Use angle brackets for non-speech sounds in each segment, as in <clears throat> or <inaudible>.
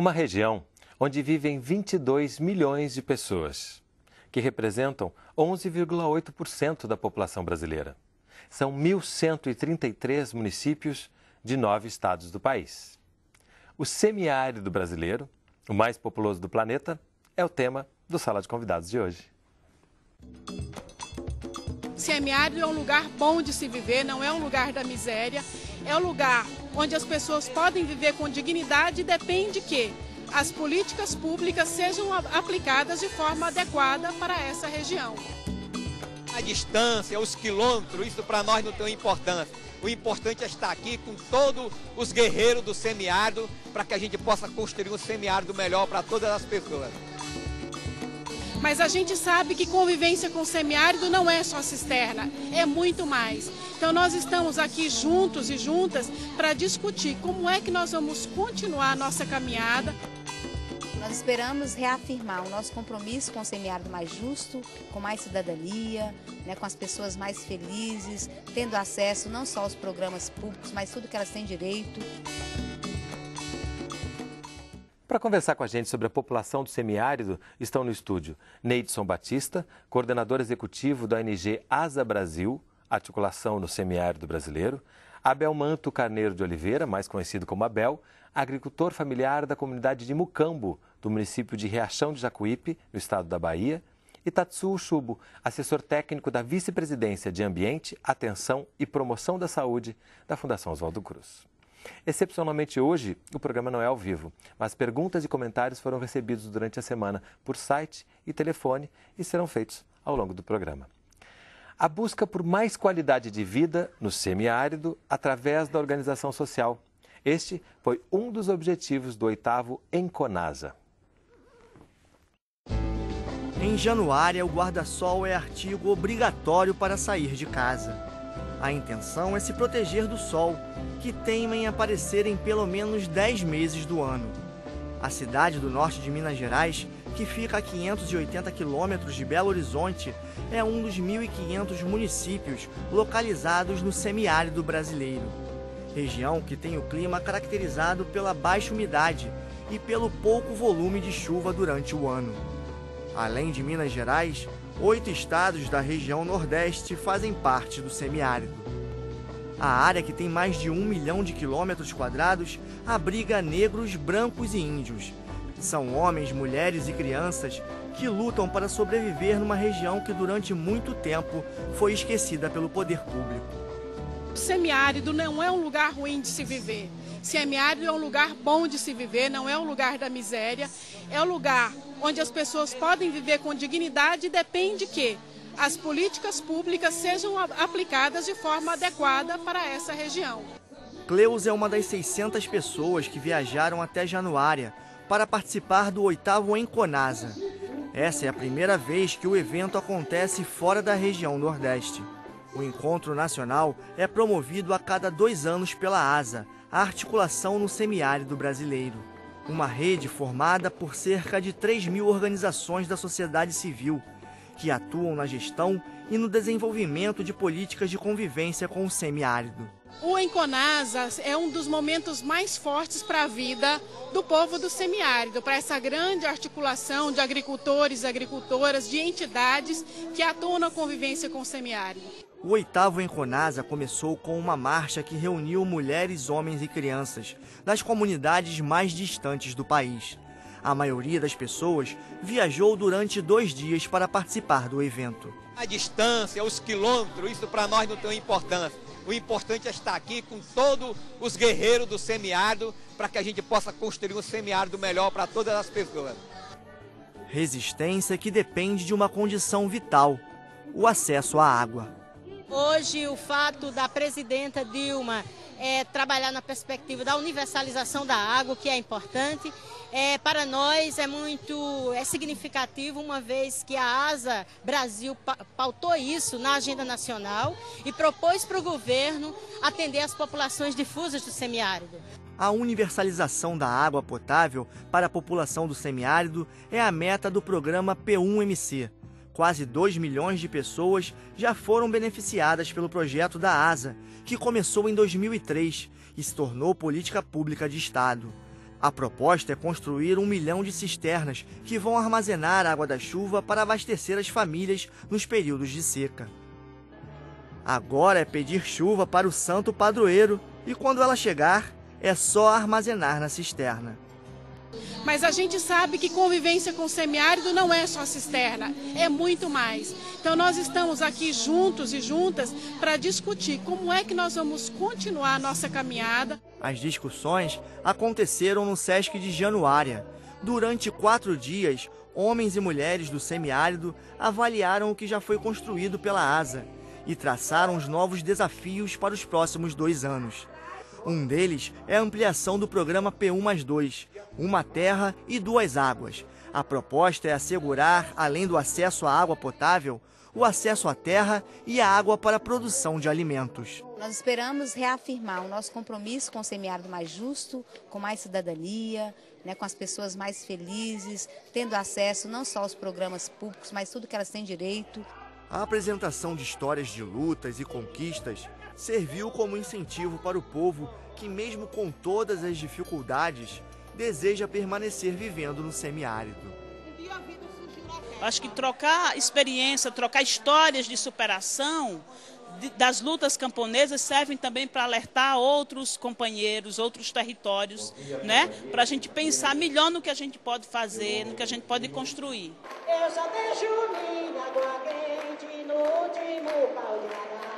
uma região onde vivem 22 milhões de pessoas, que representam 11,8% da população brasileira. São 1.133 municípios de nove estados do país. O semiárido brasileiro, o mais populoso do planeta, é o tema do Sala de Convidados de hoje. Semiárido é um lugar bom de se viver, não é um lugar da miséria, é um lugar onde as pessoas podem viver com dignidade, depende que as políticas públicas sejam aplicadas de forma adequada para essa região. A distância, os quilômetros, isso para nós não tem importância. O importante é estar aqui com todos os guerreiros do semiárido para que a gente possa construir um semiárido melhor para todas as pessoas. Mas a gente sabe que convivência com o semiárido não é só cisterna, é muito mais. Então nós estamos aqui juntos e juntas para discutir como é que nós vamos continuar a nossa caminhada. Nós esperamos reafirmar o nosso compromisso com o semiárido mais justo, com mais cidadania, né, com as pessoas mais felizes, tendo acesso não só aos programas públicos, mas tudo que elas têm direito. Para conversar com a gente sobre a população do semiárido, estão no estúdio Neidson Batista, coordenador executivo da ONG Asa Brasil, articulação no semiárido brasileiro, Abel Manto Carneiro de Oliveira, mais conhecido como Abel, agricultor familiar da comunidade de Mucambo, do município de Reachão de Jacuípe, no estado da Bahia, e Tatsuo Chubo, assessor técnico da Vice-Presidência de Ambiente, Atenção e Promoção da Saúde da Fundação Oswaldo Cruz. Excepcionalmente hoje, o programa não é ao vivo, mas perguntas e comentários foram recebidos durante a semana por site e telefone e serão feitos ao longo do programa. A busca por mais qualidade de vida no semiárido através da organização social. Este foi um dos objetivos do oitavo Enconasa. Em januário, o guarda-sol é artigo obrigatório para sair de casa. A intenção é se proteger do sol, que teima em aparecer em pelo menos 10 meses do ano. A cidade do norte de Minas Gerais, que fica a 580 quilômetros de Belo Horizonte, é um dos 1.500 municípios localizados no semiárido brasileiro. Região que tem o clima caracterizado pela baixa umidade e pelo pouco volume de chuva durante o ano. Além de Minas Gerais, oito estados da região Nordeste fazem parte do semiárido. A área, que tem mais de um milhão de quilômetros quadrados, abriga negros, brancos e índios. São homens, mulheres e crianças que lutam para sobreviver numa região que durante muito tempo foi esquecida pelo poder público. O semiárido não é um lugar ruim de se viver. Semiárido é um lugar bom de se viver, não é um lugar da miséria, é um lugar onde as pessoas podem viver com dignidade e depende que as políticas públicas sejam aplicadas de forma adequada para essa região. Cleus é uma das 600 pessoas que viajaram até Januária para participar do oitavo Enconasa. Essa é a primeira vez que o evento acontece fora da região Nordeste. O encontro nacional é promovido a cada dois anos pela ASA, a articulação no semiárido brasileiro. Uma rede formada por cerca de 3 mil organizações da sociedade civil, que atuam na gestão e no desenvolvimento de políticas de convivência com o semiárido. O Enconasa é um dos momentos mais fortes para a vida do povo do semiárido, para essa grande articulação de agricultores, agricultoras, de entidades que atuam na convivência com o semiárido. O oitavo Enconasa começou com uma marcha que reuniu mulheres, homens e crianças das comunidades mais distantes do país. A maioria das pessoas viajou durante dois dias para participar do evento. A distância, os quilômetros, isso para nós não tem importância. O importante é estar aqui com todos os guerreiros do semiárido para que a gente possa construir um semiárido melhor para todas as pessoas. Resistência que depende de uma condição vital: o acesso à água. Hoje, o fato da presidenta Dilma é, trabalhar na perspectiva da universalização da água, que é importante. É, para nós é muito é significativo, uma vez que a ASA Brasil pautou isso na agenda nacional e propôs para o governo atender as populações difusas do semiárido. A universalização da água potável para a população do semiárido é a meta do programa P1MC, Quase 2 milhões de pessoas já foram beneficiadas pelo projeto da ASA, que começou em 2003 e se tornou política pública de Estado. A proposta é construir um milhão de cisternas que vão armazenar água da chuva para abastecer as famílias nos períodos de seca. Agora é pedir chuva para o santo padroeiro e, quando ela chegar, é só armazenar na cisterna. Mas a gente sabe que convivência com o semiárido não é só cisterna, é muito mais. Então nós estamos aqui juntos e juntas para discutir como é que nós vamos continuar a nossa caminhada. As discussões aconteceram no Sesc de Januária. Durante quatro dias, homens e mulheres do semiárido avaliaram o que já foi construído pela ASA e traçaram os novos desafios para os próximos dois anos. Um deles é a ampliação do programa P1 mais 2, Uma Terra e Duas Águas. A proposta é assegurar, além do acesso à água potável, o acesso à terra e à água para a produção de alimentos. Nós esperamos reafirmar o nosso compromisso com o semiárido mais justo, com mais cidadania, né, com as pessoas mais felizes, tendo acesso não só aos programas públicos, mas tudo que elas têm direito. A apresentação de histórias de lutas e conquistas serviu como incentivo para o povo que, mesmo com todas as dificuldades, deseja permanecer vivendo no semiárido. Acho que trocar experiência, trocar histórias de superação das lutas camponesas servem também para alertar outros companheiros, outros territórios, né? Para a gente pensar melhor no que a gente pode fazer, no que a gente pode construir. Eu já deixo minha água quente no último palmeirão.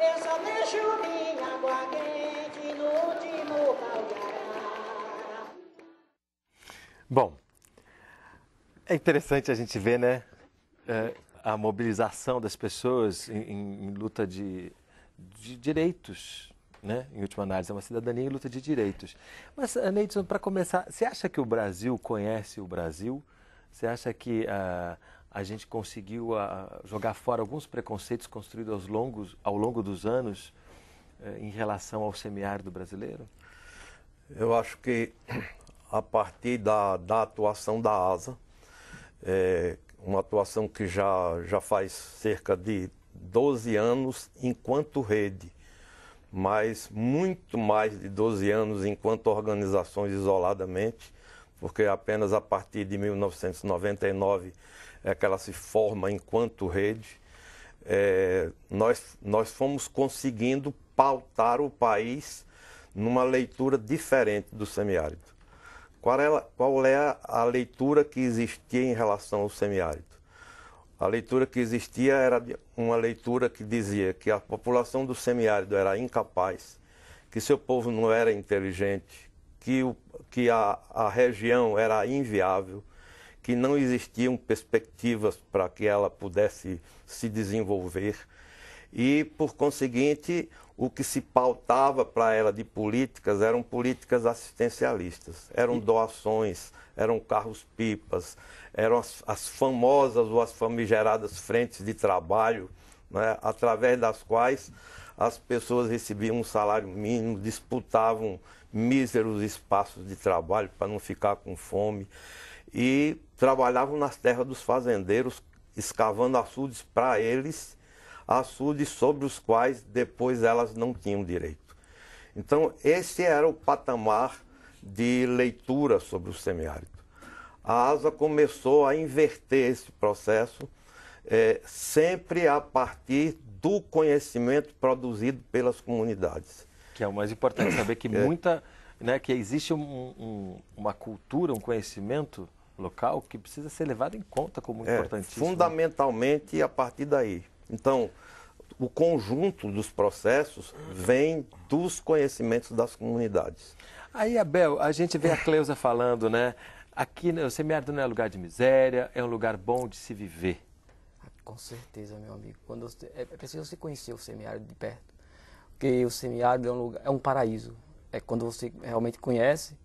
Eu só deixo minha água quente no último caldeirá. Bom, é interessante a gente ver, né? É, a mobilização das pessoas em, em, em luta de, de direitos, né? em última análise, é uma cidadania em luta de direitos. Mas, eh, Neidson, para começar, você acha que o Brasil conhece o Brasil? Você acha que a, ah, a gente conseguiu a, ah, jogar fora alguns preconceitos construídos aos longos, ao longo dos anos eh, em relação ao semiárido brasileiro? Eu acho que <clears throat> a partir da, da atuação da ASA, é, uma atuação que já, já faz cerca de 12 anos enquanto rede, mas muito mais de 12 anos enquanto organizações isoladamente, porque apenas a partir de 1999 é que ela se forma enquanto rede, é, nós, nós fomos conseguindo pautar o país numa leitura diferente do semiárido. Qual é, qual é a leitura que existia em relação ao semiárido? A leitura que existia era uma leitura que dizia que a população do semiárido era incapaz, que seu povo não era inteligente, que, o, que a, a região era inviável, que não existiam perspectivas para que ela pudesse se desenvolver. E, por conseguinte, o que se pautava para ela de políticas eram políticas assistencialistas, eram doações, eram carros-pipas, eram as, as, famosas ou as famigeradas frentes de trabalho, né, através das quais as pessoas recebiam um salário mínimo, disputavam míseros espaços de trabalho para não ficar com fome e trabalhavam nas terras dos fazendeiros, escavando açudes para eles, açudes sobre os quais depois elas não tinham direito. Então, esse era o patamar de leitura sobre o semiárido. A ASA começou a inverter esse processo é, sempre a partir do conhecimento produzido pelas comunidades. Que é o mais importante saber que é. muita, né, que existe um, um, uma cultura, um conhecimento local que precisa ser levado em conta como é, importantíssimo. Fundamentalmente a partir daí. Então, o conjunto dos processos vem dos conhecimentos das comunidades. Aí, Abel, a gente vê a Cleusa falando, né? Aqui né, o semiárido não é lugar de miséria, é um lugar bom de se viver. Ah, com certeza, meu amigo. Quando você, é, é preciso você conhecer o semiárido de perto, porque o semiárido é um lugar, é um paraíso. É quando você realmente conhece,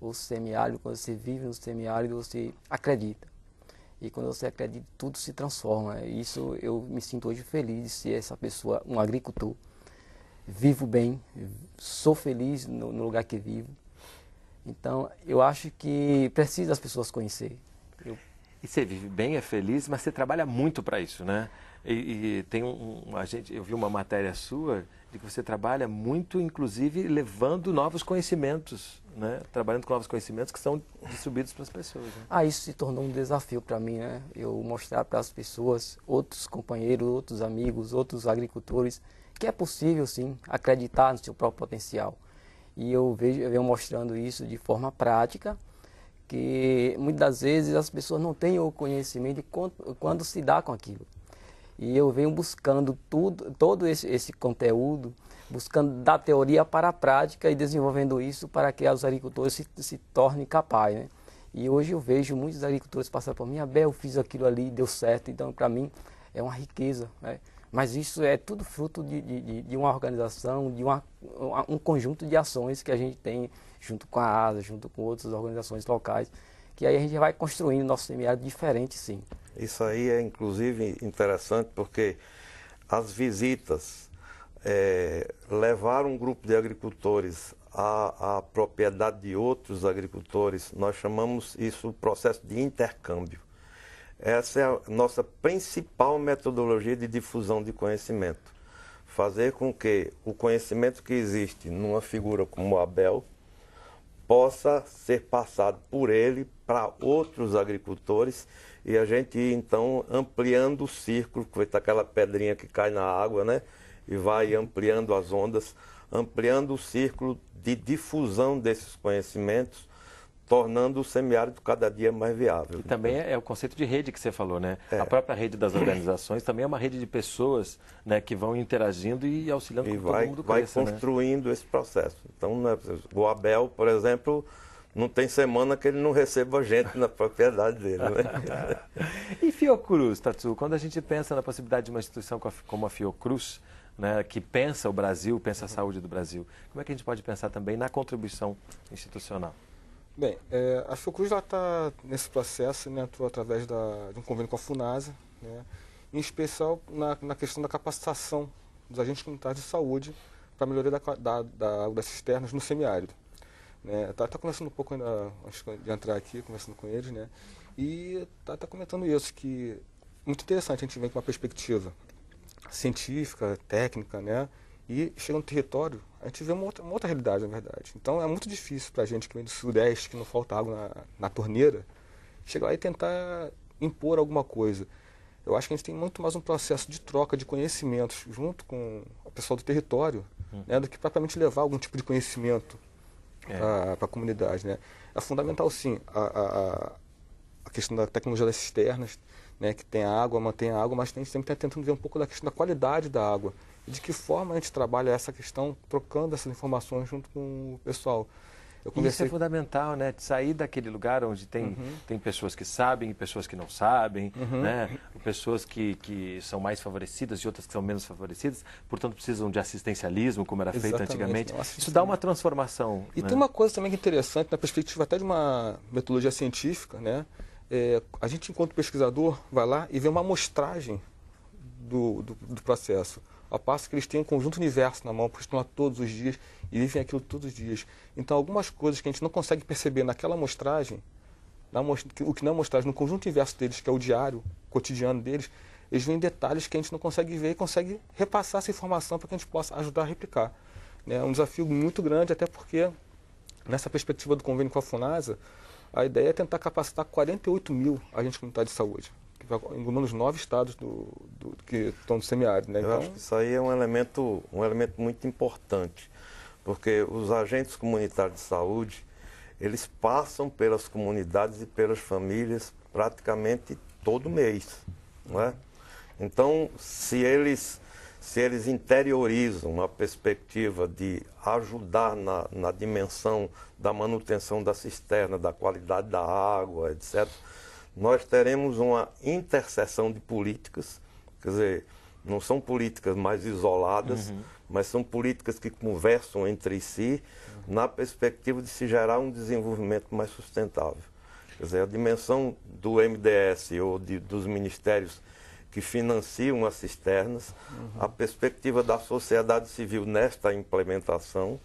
o semiárido, quando você vive no semiárido, você acredita. E quando você acredita, tudo se transforma. Isso eu me sinto hoje feliz de ser essa pessoa, um agricultor. Vivo bem, sou feliz no, no lugar que vivo. Então, eu acho que precisa as pessoas conhecer. Eu... E você vive bem, é feliz, mas você trabalha muito para isso, né? E, e, tem um, a gente, eu vi uma matéria sua de que você trabalha muito, inclusive, levando novos conhecimentos, né? Trabalhando com novos conhecimentos que são distribuídos para as pessoas. Né? Ah, isso se tornou um desafio para mim, né? Eu mostrar para as pessoas, outros companheiros, outros amigos, outros agricultores, que é possível, sim, acreditar no seu próprio potencial. E eu vejo, eu venho mostrando isso de forma prática, que muitas das vezes as pessoas não têm o conhecimento de quando, quando se dá com aquilo. E eu venho buscando tudo, todo esse, esse conteúdo, buscando da teoria para a prática e desenvolvendo isso para que os agricultores se, se tornem capazes. Né? E hoje eu vejo muitos agricultores passar por mim, Abel, ah, eu fiz aquilo ali, deu certo, então para mim é uma riqueza. Né? Mas isso é tudo fruto de, de, de uma organização, de uma, um conjunto de ações que a gente tem junto com a ASA, junto com outras organizações locais, que aí a gente vai construindo nosso semiárido diferente, sim. Isso aí é inclusive interessante porque as visitas é, um grupo de agricultores à, à, propriedade de outros agricultores. Nós chamamos isso processo de intercâmbio. Essa é a nossa principal metodologia de difusão de conhecimento. Fazer com que o conhecimento que existe numa figura como Abel possa ser passado por ele para outros agricultores e a gente então, ampliando o círculo, está aquela pedrinha que cai na água, né? E vai ampliando as ondas, ampliando o círculo de difusão desses conhecimentos tornando o semiárido cada dia mais viável. E também é, é o conceito de rede que você falou, né? É. A própria rede das organizações também é uma rede de pessoas né, que vão interagindo e auxiliando e com vai, todo mundo E vai né? construindo né? esse processo. Então, né, o Abel, por exemplo, não tem semana que ele não receba gente na propriedade dele. Né? <laughs> e Fiocruz, Tatsu, quando a gente pensa na possibilidade de uma instituição como a Fiocruz, né, que pensa o Brasil, pensa a uhum. saúde do Brasil, como é que a gente pode pensar também na contribuição institucional? Bem, é, a Fiocruz está nesse processo, né, atua através da, de um convênio com a FUNASA, né, em especial na, na questão da capacitação dos agentes comunitários de saúde para a melhoria da, da, da, das cisternas no semiárido né? Tá, tá conversando um pouco ainda, antes de entrar aqui, conversando com eles, né? E tá, tá comentando isso, que muito interessante, a gente vem com uma perspectiva científica, técnica, né? E chega no território, a gente vê uma outra, uma outra realidade, na verdade. Então é muito difícil para a gente que vem do sudeste, que não falta água na, na torneira, chegar lá e tentar impor alguma coisa. Eu acho que a gente tem muito mais um processo de troca de conhecimentos junto com o pessoal do território, uhum. né, do que propriamente levar algum tipo de conhecimento é. para a comunidade. Né? É fundamental, sim, a, a, a questão da tecnologia das cisternas, né, que tem água, mantém a água, mas tem sempre tá tentando ver um pouco da questão da qualidade da água. E de que forma a gente trabalha essa questão, trocando essas informações junto com o pessoal. Comecei... Isso é fundamental, né? De sair daquele lugar onde tem, uhum. tem pessoas que sabem e pessoas que não sabem, uhum. né? Pessoas que, que são mais favorecidas e outras que são menos favorecidas, portanto precisam de assistencialismo, como era Exatamente. feito antigamente. Nossa, Isso dá uma transformação. E né? tem uma coisa também que é interessante, na perspectiva até de uma metodologia científica, né? É, a gente, enquanto pesquisador, vai lá e vê uma amostragem do, do, do processo. Ao passo que eles têm um conjunto universo na mão, porque estão lá todos os dias e vivem aquilo todos os dias. Então, algumas coisas que a gente não consegue perceber naquela amostragem, na o que é amostragem, no conjunto universo deles, que é o diário, o cotidiano deles, eles veem detalhes que a gente não consegue ver e consegue repassar essa informação para que a gente possa ajudar a replicar. Né? É um desafio muito grande, até porque, nessa perspectiva do convênio com a FUNASA, a ideia é tentar capacitar 48 mil agentes comunitários de saúde englobando os nove estados do, do, que estão no semiárido. Né? Eu acho então- que isso aí é um elemento, um elemento muito importante, porque os agentes comunitários de saúde, eles passam pelas comunidades e pelas famílias praticamente todo mês. Não é? Então, se eles, se eles interiorizam a perspectiva de ajudar na, na dimensão da manutenção da cisterna, da qualidade da água, etc., nós teremos uma interseção de políticas, quer dizer, não são políticas mais isoladas, uhum. mas são políticas que conversam entre si uhum. na perspectiva de se gerar um desenvolvimento mais sustentável. Quer dizer, a dimensão do MDS ou de, dos ministérios que financiam as cisternas, uhum. a perspectiva da sociedade civil nesta implementação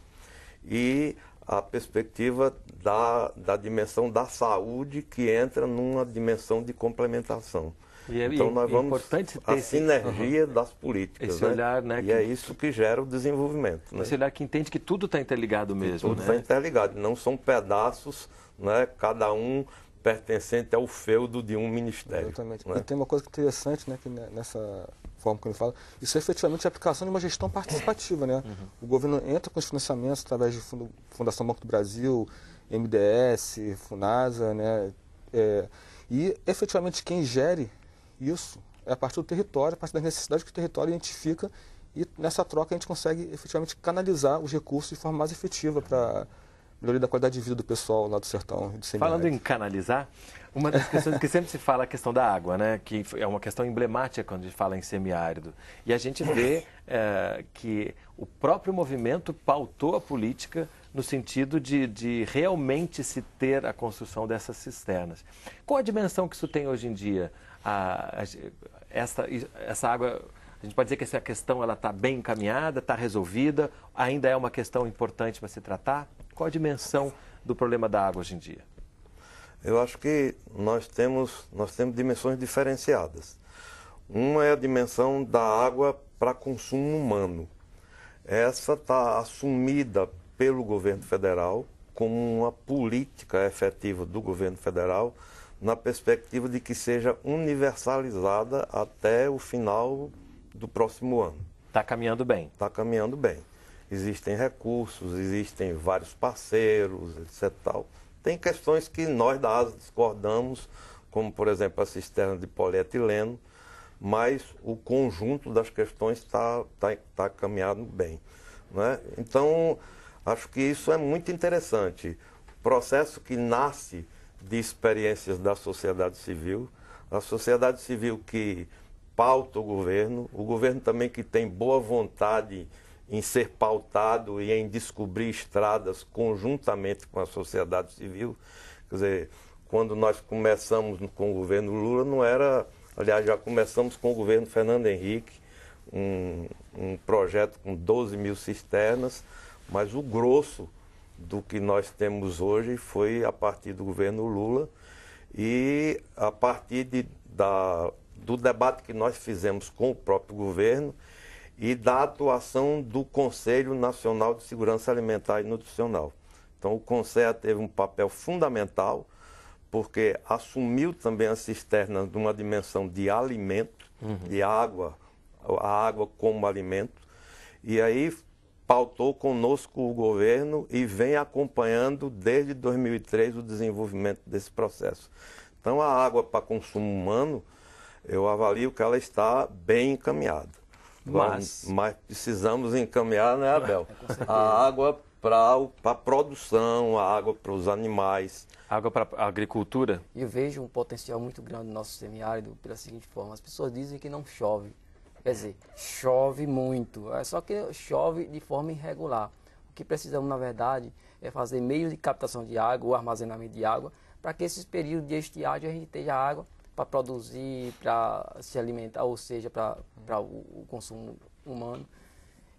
e a perspectiva da, da dimensão da saúde que entra numa dimensão de complementação. E é, então nós vamos importante a esse... sinergia uhum. das políticas, esse né? olhar, né? E que... é isso que gera o desenvolvimento. Né? Esse olhar que entende que tudo está interligado mesmo. Que tudo está né? Tá interligado, não são pedaços, né? Cada um pertencente ao feudo de um ministério. Exatamente. Né? E tem uma coisa é interessante, né, que nessa forma que ele fala, isso é efetivamente a aplicação de uma gestão participativa, né? Uhum. O governo entra com os financiamentos através de fundo, Fundação Banco do Brasil, MDS, Funasa, né? É, e efetivamente quem gere isso é a partir do território, a partir das necessidades que o território identifica e nessa troca a gente consegue efetivamente canalizar os recursos de forma mais efetiva para melhoria da qualidade de vida do pessoal lá do sertão do Falando em canalizar, uma das questões que sempre se fala é a questão da água, né? Que é uma questão emblemática quando a gente fala em semiárido. E a gente vê é, que o próprio movimento pautou a política no sentido de, de realmente se ter a construção dessas cisternas. Qual a dimensão que isso tem hoje em dia? A, a, essa, essa água a gente pode dizer que essa questão ela está bem encaminhada, está resolvida, ainda é uma questão importante para se tratar? Qual a dimensão do problema da água hoje em dia? Eu acho que nós temos, nós temos dimensões diferenciadas. Uma é a dimensão da água para consumo humano. Essa está assumida pelo governo federal como uma política efetiva do governo federal, na perspectiva de que seja universalizada até o final do próximo ano. Está caminhando bem. Está caminhando bem existem recursos, existem vários parceiros, etc. Tal. Tem questões que nós da ASA discordamos, como por exemplo a cisterna de polietileno, mas o conjunto das questões está tá, tá, tá bem. Né? Então, acho que isso é muito interessante. O processo que nasce de experiências da sociedade civil, a sociedade civil que pauta o governo, o governo também que tem boa vontade em ser pautado e em descobrir estradas conjuntamente com a sociedade civil. Quer dizer, quando nós começamos com o governo Lula, não era. Aliás, já começamos com o governo Fernando Henrique, um, um projeto com 12 mil cisternas, mas o grosso do que nós temos hoje foi a partir do governo Lula e a partir de, da, do debate que nós fizemos com o próprio governo e da atuação do Conselho Nacional de Segurança Alimentar e Nutricional. Então, o Conselho teve um papel fundamental, porque assumiu também a cisterna de uma dimensão de alimento, uhum. de água, a água como alimento, e aí pautou conosco o governo e vem acompanhando desde 2003 o desenvolvimento desse processo. Então, a água para consumo humano, eu avalio que ela está bem encaminhada. Mas, mas precisamos encaminhar, né, Abel? <laughs> É, a água para a produção, a água para os animais. Água para a agricultura? Eu vejo um potencial muito grande no nosso semiárido pela seguinte forma: as pessoas dizem que não chove. Quer dizer, chove muito, é só que chove de forma irregular. O que precisamos, na verdade, é fazer meios de captação de água o armazenamento de água para que esses períodos de estiagem a gente tenha água para produzir, para se alimentar, ou seja, para o, consumo humano.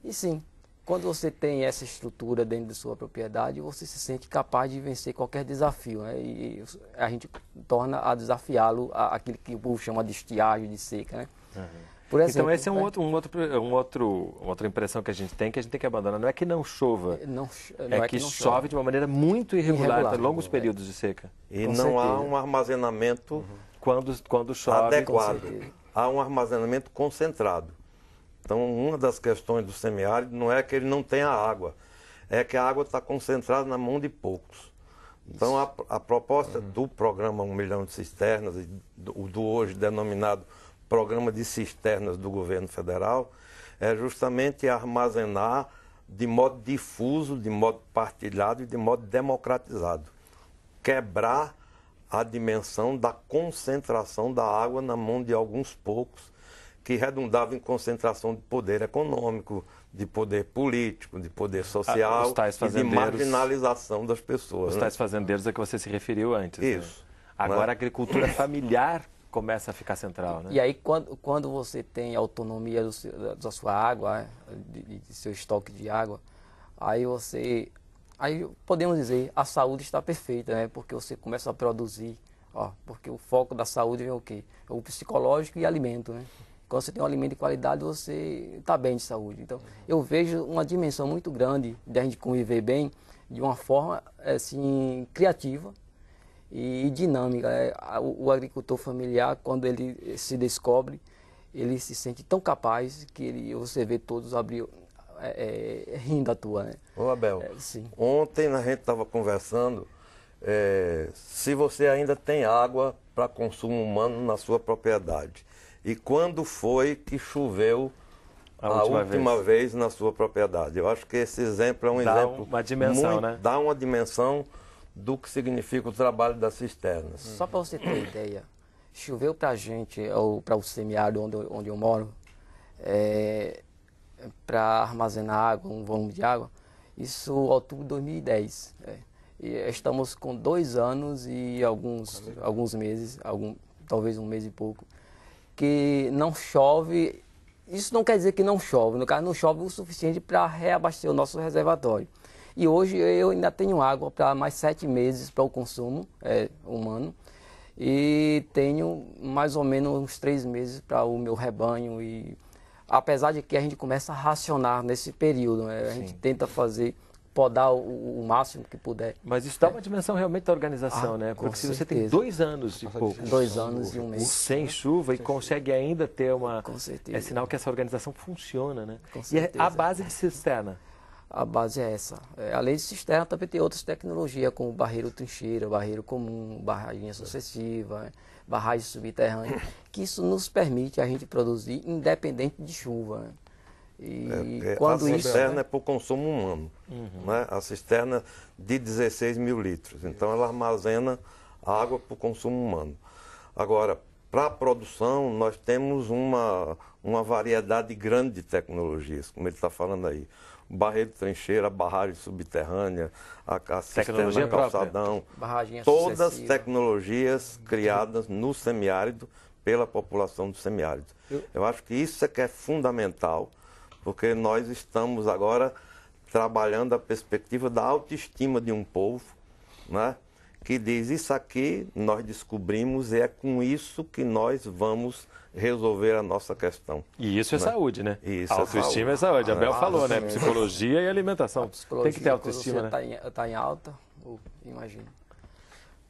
E sim, quando você tem essa estrutura dentro de sua propriedade, você se sente capaz de vencer qualquer desafio. Né? E a gente torna a desafiá-lo aquilo que o povo chama de estiagem, de seca. Né? Uhum. Então, exemplo, então esse é um né? outro, um outro, um outro, outra impressão que a gente tem que a gente tem que abandonar. Não é que não chova, é, não, não é, é que, chove, chove de uma maneira muito irregular, irregular então, longos é. períodos de seca. E Com não certeza. há um armazenamento uhum quando, quando chove. Adequado. Há um armazenamento concentrado. Então, uma das questões do semiárido não é que ele não tenha água, é que a água está concentrada na mão de poucos. Então, a, a proposta uhum. do programa Um Milhão de Cisternas, do, do hoje denominado Programa de Cisternas do Governo Federal, é justamente armazenar de modo difuso, de modo partilhado e de modo democratizado. Quebrar a dimensão da concentração da água na mão de alguns poucos, que redundava em concentração de poder econômico, de poder político, de poder ah, social ah, e de marginalização das pessoas. Os né? tais né? fazendeiros a é que você se referiu antes. Né? Isso. Né? Agora a agricultura familiar começa a ficar central, né? E aí quando, quando você tem autonomia do, da sua água, né? de, de seu estoque de água, aí você aí podemos dizer a saúde está perfeita, né? Porque você começa a produzir, ó, porque o foco da saúde é o quê? É o psicológico e alimento, né? Quando você tem um alimento de qualidade, você está bem de saúde. Então, eu vejo uma dimensão muito grande de a gente conviver bem de uma forma assim criativa e dinâmica. Né? O agricultor familiar, quando ele se descobre, ele se sente tão capaz que ele, você vê todos abrir é, é, rindo à toa, né? Ô Abel, é, ontem a gente estava conversando é, se você ainda tem água para consumo humano na sua propriedade. E quando foi que choveu a, a última, última vez. vez. na sua propriedade? Eu acho que esse exemplo é um dá exemplo. Uma dimensão, muito, né? Dá uma dimensão do que significa o trabalho das cisternas. Hum. Só para você ter uma ideia, choveu para a gente, ou para o semiárido onde, onde eu moro, é, para armazenar água, um volume de água. Isso outubro de 2010. É. E eh, estamos com dois anos e alguns, alguns meses, algum, talvez um mês e pouco, que não chove. Isso não quer dizer que não chove, no caso, não chove o suficiente para reabastecer o nosso reservatório. E hoje eu ainda tenho água para mais sete meses para o consumo é, humano e tenho mais ou menos uns três meses para o meu rebanho e apesar de que a gente começa a racionar nesse período, né? a Sim. gente tenta fazer podar o, o, máximo que puder. Mas isso dá é. uma dimensão realmente da organização, ah, né? Porque se você tem dois anos e pouco, dois anos e um mês sem chuva sem e consegue chuva. ainda ter uma, com certeza. é sinal que essa organização funciona, né? Com é certeza. E a base de cisterna. A base é essa. É, além de cisterna, também tem outras tecnologias, como barreiro trincheira, barreiro comum, barragem sucessiva. É barragens subterrâneas, <laughs> que isso nos permite a gente produzir independente de chuva. Né? E é, é quando a cisterna isso, né? é para o consumo humano. Uhum. Né? A cisterna de 16 mil litros. Então ela armazena água para o consumo humano. Agora, para a produção, nós temos uma, uma variedade grande de tecnologias, como ele está falando aí. Barreiro de trincheira, barragem subterrânea, a, a sistema calçadão. Própria. Todas as tecnologias criadas no semiárido pela população do semiárido. Eu acho que isso é que é fundamental, porque nós estamos agora trabalhando a perspectiva da autoestima de um povo, né? que diz: Isso aqui nós descobrimos e é com isso que nós vamos resolver a nossa questão. E isso é né? saúde, né? Isso é autoestima é saúde. É saúde. A Bel ah, falou, né? Psicologia e alimentação. Psicologia, Tem que ter autoestima, né? Está em, tá em alta, imagino.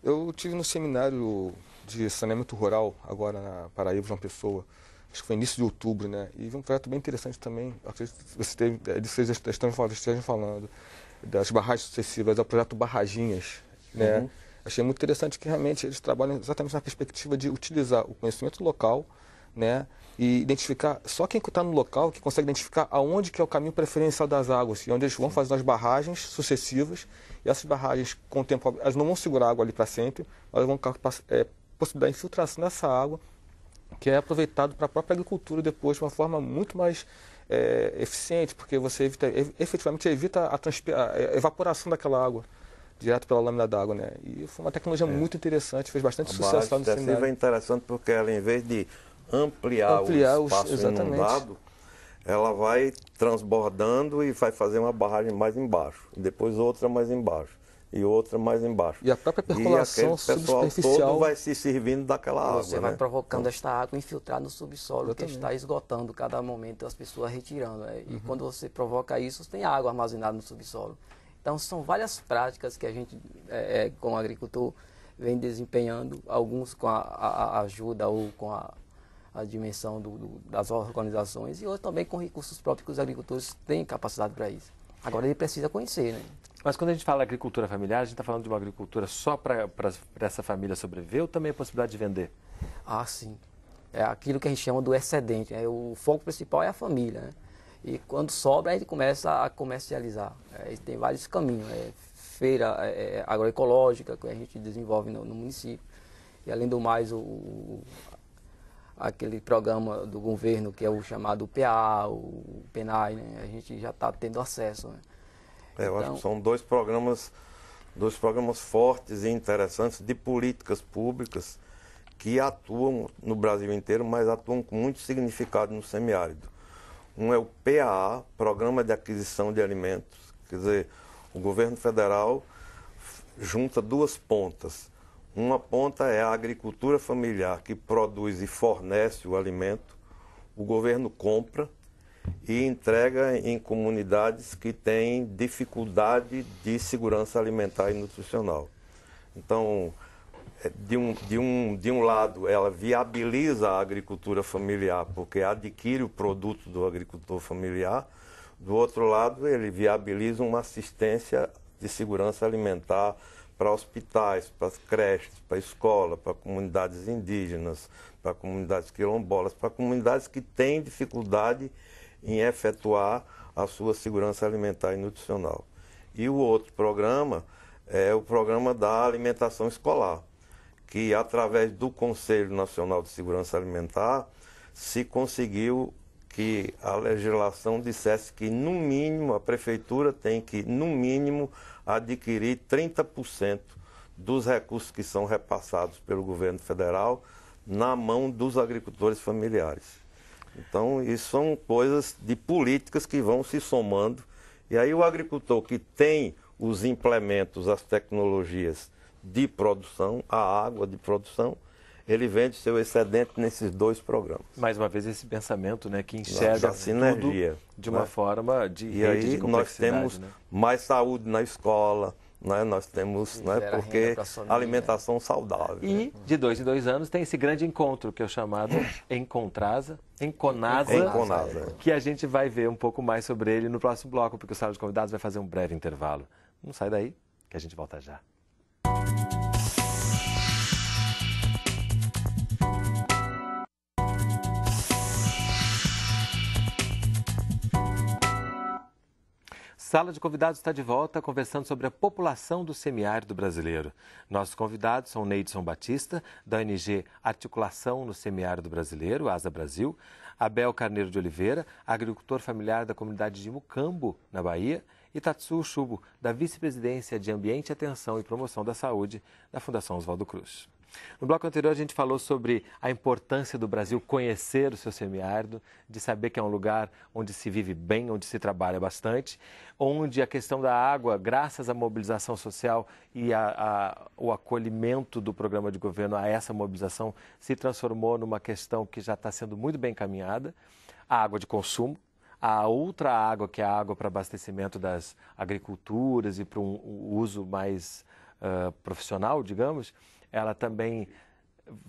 Eu tive no seminário de saneamento rural, agora na Paraíba, João Pessoa, acho que foi início de outubro, né? E vi um projeto bem interessante também, acredito que vocês, estão vocês estejam falando, das barragens sucessivas, é o projeto Barraginhas, né? Uhum Achei muito interessante que realmente eles trabalham exatamente na perspectiva de utilizar o conhecimento local, né, e identificar só quem está no local que consegue identificar aonde que é o caminho preferencial das águas e onde eles vão fazer as barragens sucessivas. E essas barragens, com o tempo, elas não vão segurar água ali para sempre, mas vão é, possibilitar a infiltração dessa água que é aproveitado para a própria agricultura depois de uma forma muito mais é, eficiente, porque você evita, efetivamente evita a, a evaporação daquela água direto pela lâmina d'água, né? E foi uma tecnologia é. muito interessante, fez bastante a sucesso lá no seminário. A é interessante porque ela, em vez de ampliar, ampliar o espaço os, inundado, ela vai transbordando e vai fazer uma barragem mais embaixo, depois outra mais embaixo e outra mais embaixo. E a própria percolação superficial todo vai se servindo daquela água. Você vai né? provocando então, esta água infiltrada no subsolo exatamente. que está esgotando cada momento as pessoas retirando. Né? E uhum. quando você provoca isso, tem água armazenada no subsolo. Então, são várias práticas que a gente, é, é como agricultor, vem desempenhando, alguns com a, a ajuda ou com a, a dimensão do, do, das organizações e outros também com recursos próprios que os agricultores têm capacidade para isso. Agora ele precisa conhecer, né? Mas quando a gente fala agricultura familiar, a gente está falando de uma agricultura só para essa família sobreviver ou também a possibilidade de vender? Ah, sim. É aquilo que a gente chama do excedente. Né? O foco principal é a família. Né? E quando sobra, a gente começa a comercializar. É, tem vários caminhos. É, feira é, é, agroecológica que a gente desenvolve no, no, município. E além do mais, o, o, aquele programa do governo que é o chamado PA, o PENAI, né? a gente já está tendo acesso. Né? É, eu então, acho que são dois programas, dois programas fortes e interessantes de políticas públicas que atuam no Brasil inteiro, mas atuam com muito significado no semiárido. Um é o PAA, Programa de Aquisição de Alimentos. Quer dizer, o governo federal junta duas pontas. Uma ponta é a agricultura familiar, que produz e fornece o alimento. O governo compra e entrega em comunidades que têm dificuldade de segurança alimentar e nutricional. Então, é, de um, de, um, de um lado, ela viabiliza a agricultura familiar, porque adquire o produto do agricultor familiar, do outro lado, ele viabiliza uma assistência de segurança alimentar para hospitais, para creches, para escola, para comunidades indígenas, para comunidades quilombolas, para comunidades que têm dificuldade em efetuar a sua segurança alimentar e nutricional. E o outro programa é o programa da alimentação escolar que através do Conselho Nacional de Segurança Alimentar se conseguiu que a legislação dissesse que no mínimo a prefeitura tem que no mínimo adquirir 30% dos recursos que são repassados pelo governo federal na mão dos agricultores familiares. Então, isso são coisas de políticas que vão se somando. E aí o agricultor que tem os implementos, as tecnologias de produção, a água de produção, ele vende seu excedente nesses dois programas. Mais uma vez esse pensamento, né, que enxerga sinergia de uma né? forma de e aí de nós temos né? mais saúde na escola, né? Nós temos, né, porque alimentação saudável. E de dois em dois anos tem esse grande encontro que é chamado Encontrasa, Enconasa, Enconasa, que a gente vai ver um pouco mais sobre ele no próximo bloco, porque o Sala de Convidados vai fazer um breve intervalo. Não sai daí, que a gente volta já. Sala de Convidados está de volta conversando sobre a população do semiárido brasileiro. Nossos convidados são Neidson Batista, da ONG Articulação no Semiárido Brasileiro, Asa Brasil, Abel Carneiro de Oliveira, agricultor familiar da comunidade de Mucambo, na Bahia, e Tatsuo Shubo, da Vice-Presidência de Ambiente, Atenção e Promoção da Saúde, da Fundação Oswaldo Cruz. No bloco anterior, a gente falou sobre a importância do Brasil conhecer o seu semiárido, de saber que é um lugar onde se vive bem, onde se trabalha bastante, onde a questão da água, graças à mobilização social e a, a, o acolhimento do programa de governo a essa mobilização, se transformou numa questão que já está sendo muito bem encaminhada: a água de consumo a outra água, que é a água para abastecimento das agriculturas e para um uso mais uh, profissional, digamos, ela também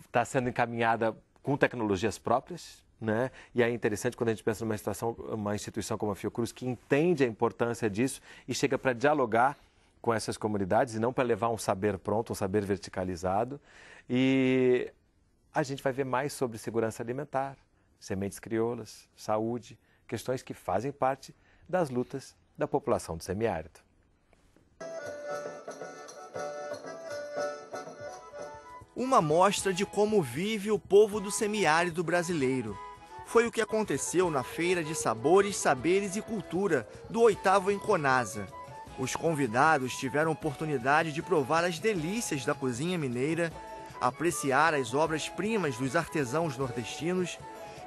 está sendo encaminhada com tecnologias próprias, né? E é interessante quando a gente pensa numa instituição, uma instituição como a Fiocruz, que entende a importância disso e chega para dialogar com essas comunidades e não para levar um saber pronto, um saber verticalizado. E a gente vai ver mais sobre segurança alimentar, sementes crioulas, saúde, questões que fazem parte das lutas da população do semiárido. uma mostra de como vive o povo do semiárido brasileiro. Foi o que aconteceu na Feira de Sabores, Saberes e Cultura do oitavo Enconasa. Os convidados tiveram oportunidade de provar as delícias da cozinha mineira, apreciar as obras-primas dos artesãos nordestinos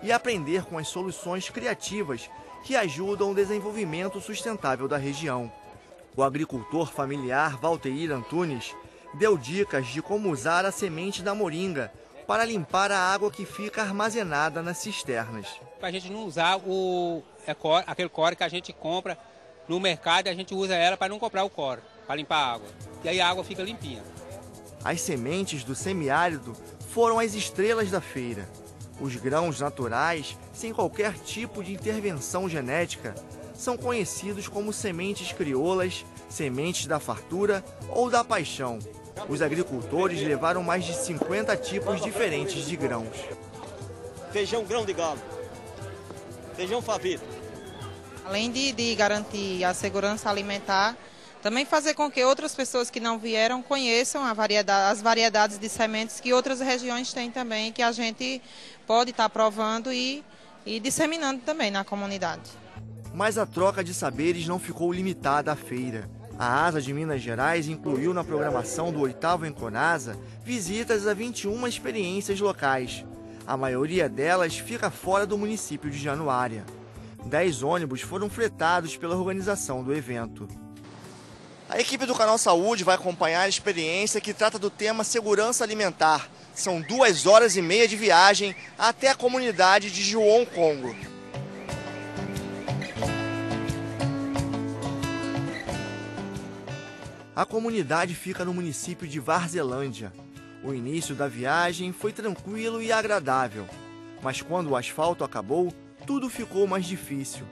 e aprender com as soluções criativas que ajudam o desenvolvimento sustentável da região. O agricultor familiar Valteir Antunes deu dicas de como usar a semente da moringa para limpar a água que fica armazenada nas cisternas. Para a gente não usar o, é aquele core que a gente compra no mercado, a gente usa ela para não comprar o core, para limpar a água. E aí a água fica limpinha. As sementes do semiárido foram as estrelas da feira. Os grãos naturais, sem qualquer tipo de intervenção genética, são conhecidos como sementes crioulas, sementes da fartura ou da paixão. Os agricultores levaram mais de 50 tipos diferentes de grãos. Feijão grão de galo, feijão favito. Além de, de garantir a segurança alimentar, também fazer com que outras pessoas que não vieram conheçam variedade, as variedades de sementes que outras regiões têm também, que a gente pode estar provando e, e disseminando também na comunidade. Mas a troca de saberes não ficou limitada à feira. A ASA de Minas Gerais incluiu na programação do oitavo Enconasa visitas a 21 experiências locais. A maioria delas fica fora do município de Januária. Dez ônibus foram fretados pela organização do evento. A equipe do Canal Saúde vai acompanhar a experiência que trata do tema segurança alimentar. São duas horas e meia de viagem até a comunidade de João Congo. A comunidade fica no município de Varzelândia. O início da viagem foi tranquilo e agradável, mas quando o asfalto acabou, tudo ficou mais difícil.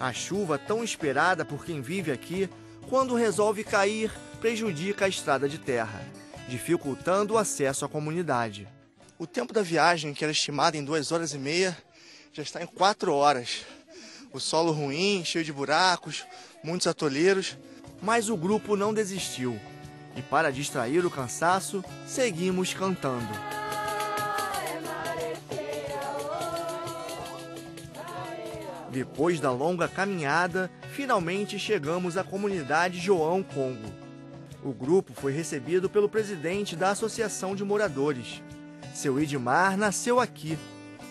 A chuva, tão esperada por quem vive aqui, quando resolve cair, prejudica a estrada de terra, dificultando o acesso à comunidade. O tempo da viagem, que era estimado em 2 horas e meia, já está em 4 horas. O solo ruim, cheio de buracos, muitos atoleiros, mas o grupo não desistiu. E para distrair o cansaço, seguimos cantando. Depois da longa caminhada, finalmente chegamos à comunidade João Congo. O grupo foi recebido pelo presidente da Associação de Moradores. Seu Idmar nasceu aqui.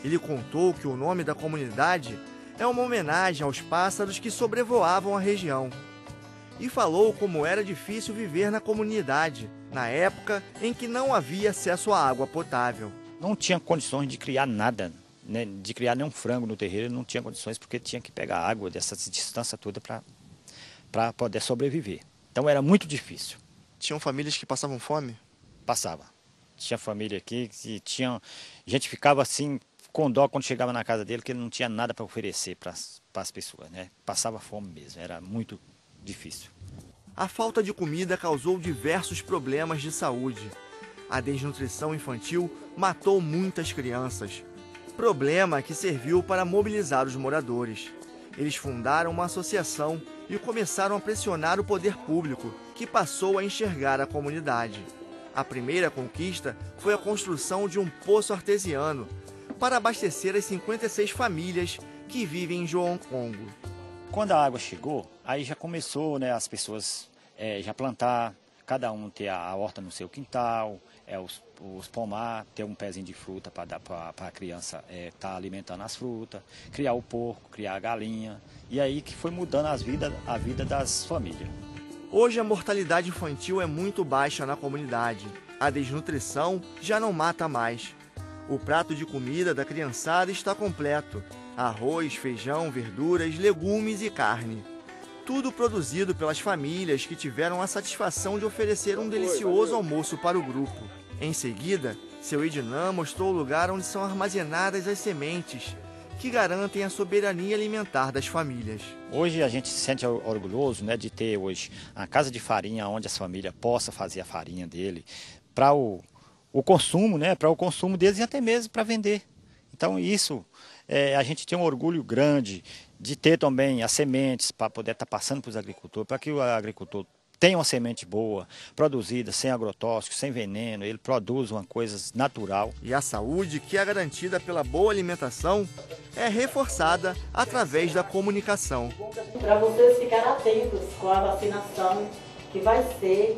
Ele contou que o nome da comunidade é uma homenagem aos pássaros que sobrevoavam a região e falou como era difícil viver na comunidade, na época em que não havia acesso à água potável. Não tinha condições de criar nada, né? de criar nenhum frango no terreiro, não tinha condições porque tinha que pegar água dessa distância toda para poder sobreviver. Então era muito difícil. Tinham famílias que passavam fome? Passava. Tinha família aqui que tinha. A gente ficava assim com dó quando chegava na casa dele, que ele não tinha nada para oferecer para as pessoas, né? Passava fome mesmo, era muito difícil. A falta de comida causou diversos problemas de saúde. A desnutrição infantil matou muitas crianças. Problema que serviu para mobilizar os moradores. Eles fundaram uma associação e começaram a pressionar o poder público, que passou a enxergar a comunidade. A primeira conquista foi a construção de um poço artesiano para abastecer as 56 famílias que vivem em João Congo. Quando a água chegou, Aí já começou né, as pessoas é, já plantar, cada um ter a, a horta no seu quintal, é, os, os pomar, ter um pezinho de fruta para dar para a criança estar é, tá alimentando as frutas, criar o porco, criar a galinha. E aí que foi mudando as vida, a vida das famílias. Hoje a mortalidade infantil é muito baixa na comunidade. A desnutrição já não mata mais. O prato de comida da criançada está completo: arroz, feijão, verduras, legumes e carne. Tudo produzido pelas famílias que tiveram a satisfação de oferecer um delicioso almoço para o grupo. Em seguida, seu Edinã mostrou o lugar onde são armazenadas as sementes que garantem a soberania alimentar das famílias. Hoje a gente se sente orgulhoso né, de ter hoje a casa de farinha onde a família possa fazer a farinha dele para o, o consumo, né, para o consumo deles e até mesmo para vender. Então isso é, a gente tem um orgulho grande de ter também as sementes para poder estar tá passando para os agricultores, para que o agricultor tenha uma semente boa, produzida, sem agrotóxico, sem veneno, ele produz uma coisa natural. E a saúde, que é garantida pela boa alimentação, é reforçada através da comunicação. Para vocês ficarem atentos com a vacinação que vai ser